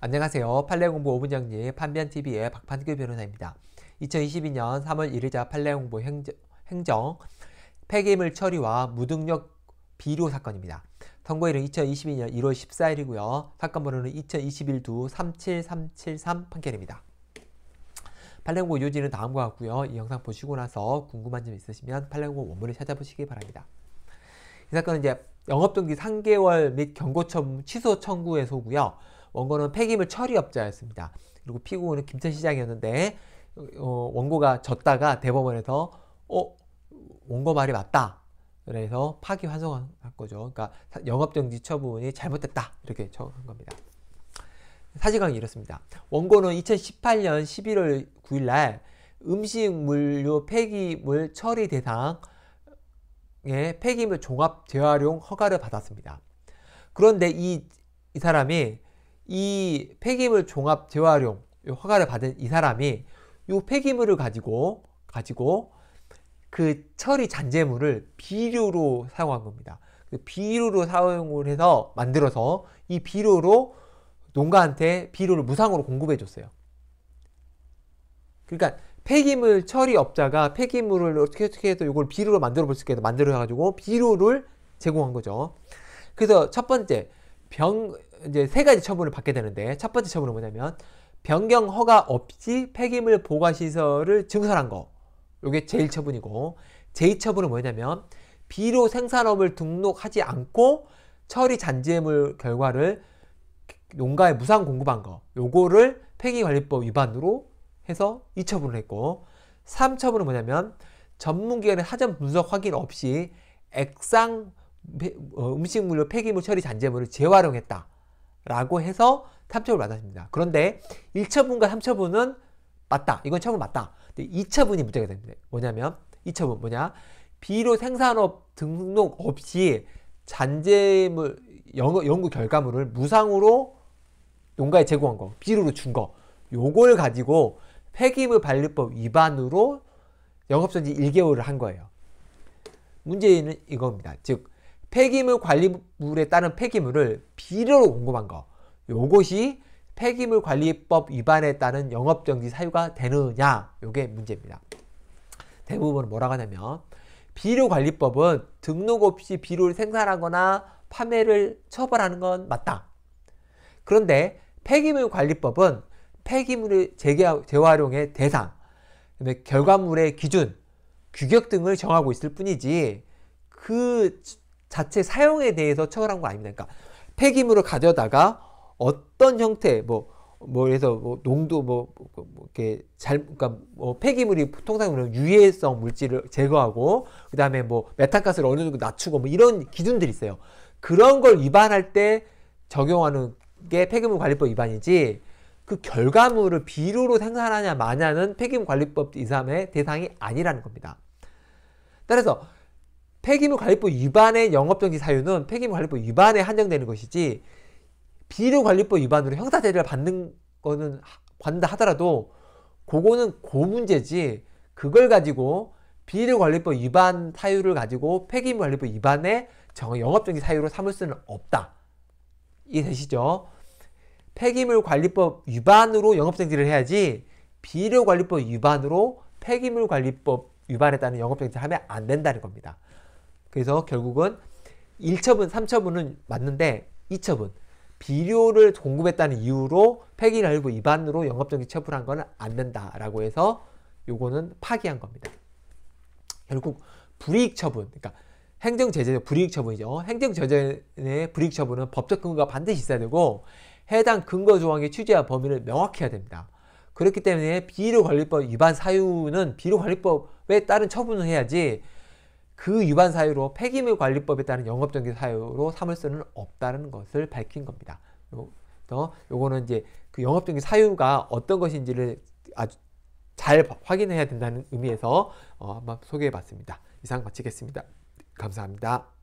안녕하세요. 판례공부 5분정리 판변TV의 박판규 변호사입니다. 2022년 3월 1일자 판례공부 행정, 행정 폐기물 처리와 무등력 비료 사건입니다. 선고일은 2022년 1월 14일이고요. 사건 번호는 2021두 37373 판결입니다. 판례공부 요지는 다음과 같고요. 이 영상 보시고 나서 궁금한 점 있으시면 판례공부 원문을 찾아보시기 바랍니다. 이 사건은 이제 영업정지 3개월 및 경고 처분 취소 청구의 소고요. 원고는 폐기물 처리업자였습니다. 그리고 피고는 김천시장이었는데 어, 원고가 졌다가 대법원에서 어 원고 말이 맞다. 그래서 파기환송한 거죠. 그러니까 영업정지 처분이 잘못됐다. 이렇게 적은 겁니다. 사지강이 이렇습니다. 원고는 2018년 11월 9일 날 음식물류 폐기물 처리 대상의 폐기물 종합 재활용 허가를 받았습니다. 그런데 이, 이 사람이 이 폐기물 종합 재활용 허가를 받은 이 사람이 이 폐기물을 가지고 가지고 그 처리 잔재물을 비료로 사용한 겁니다. 그 비료로 사용을 해서 만들어서 이 비료로 농가한테 비료를 무상으로 공급해 줬어요. 그러니까 폐기물 처리업자가 폐기물을 어떻게 어떻게 해서 이걸 비료로 만들어 볼 수 있게 만들어 가지고 비료를 제공한 거죠. 그래서 첫 번째 병 이제 세 가지 처분을 받게 되는데 첫 번째 처분은 뭐냐면 변경 허가 없이 폐기물 보관 시설을 증설한 거. 요게 제일 처분이고 제2 처분은 뭐냐면 비료 생산업을 등록하지 않고 처리 잔재물 결과를 농가에 무상 공급한 거. 요거를 폐기관리법 위반으로 해서 2처분을 했고 3처분은 뭐냐면 전문기관의 사전 분석 확인 없이 액상 어, 음식물로 폐기물 처리 잔재물을 재활용했다. 라고 해서 탐첩을 받았습니다. 그런데 1처분과 3처분은 맞다. 이건 처분 맞다. 근데 2처분이 문제가 됩니다. 뭐냐면 2처분 뭐냐? 비료 생산업 등록 없이 잔재물 연구, 연구 결과물을 무상으로 농가에 제공한 거, 비료로 준 거. 요걸 가지고 폐기물 관리법 위반으로 영업정지 1개월을 한 거예요. 문제는 이겁니다. 즉 폐기물 관리물에 따른 폐기물을 비료로 공급한 거. 요것이 폐기물 관리법 위반에 따른 영업정지 사유가 되느냐. 요게 문제입니다. 대부분 뭐라고 하냐면 비료 관리법은 등록 없이 비료를 생산하거나 판매를 처벌하는 건 맞다. 그런데 폐기물 관리법은 폐기물을 재활용의 대상, 결과물의 기준, 규격 등을 정하고 있을 뿐이지 그 자체 사용에 대해서 처벌한 거 아닙니다. 그러니까 폐기물을 가져다가 어떤 형태 뭐 뭐해서 뭐 농도 뭐, 뭐, 뭐, 이렇게 잘 그러니까 뭐 폐기물이 통상 유해성 물질을 제거하고 그다음에 뭐 메탄가스를 어느 정도 낮추고 뭐 이런 기준들이 있어요. 그런 걸 위반할 때 적용하는 게 폐기물 관리법 위반이지 그 결과물을 비료로 생산하냐 마냐는 폐기물 관리법 이삼의 대상이 아니라는 겁니다. 따라서 폐기물 관리법 위반의 영업정지 사유는 폐기물 관리법 위반에 한정되는 것이지 비료 관리법 위반으로 형사 제재를 받는 거는 관다 하더라도 그거는 고 문제지 그걸 가지고 비료 관리법 위반 사유를 가지고 폐기물 관리법 위반의 영업정지 사유로 삼을 수는 없다. 이해되시죠? 폐기물 관리법 위반으로 영업정지를 해야지 비료 관리법 위반으로 폐기물 관리법 위반했다는 영업정지를 하면 안 된다는 겁니다. 그래서 결국은 1처분, 3처분은 맞는데 2처분 비료를 공급했다는 이유로 폐기를 알고 위반으로 영업정지 처분한 거는 안 된다라고 해서 요거는 파기한 겁니다. 결국 불이익 처분, 그러니까 행정제재적 불이익 처분이죠. 행정제재의 불이익 처분은 법적 근거가 반드시 있어야 되고 해당 근거 조항의 취지와 범위를 명확 해야 됩니다. 그렇기 때문에 비료관리법 위반 사유는 비료관리법에 따른 처분을 해야지 그 위반 사유로 폐기물 관리법에 따른 영업정지 사유로 삼을 수는 없다는 것을 밝힌 겁니다. 그래서 어, 요거는 이제 그 영업정지 사유가 어떤 것인지를 아주 잘 확인해야 된다는 의미에서 어, 한번 소개해 봤습니다. 이상 마치겠습니다. 감사합니다.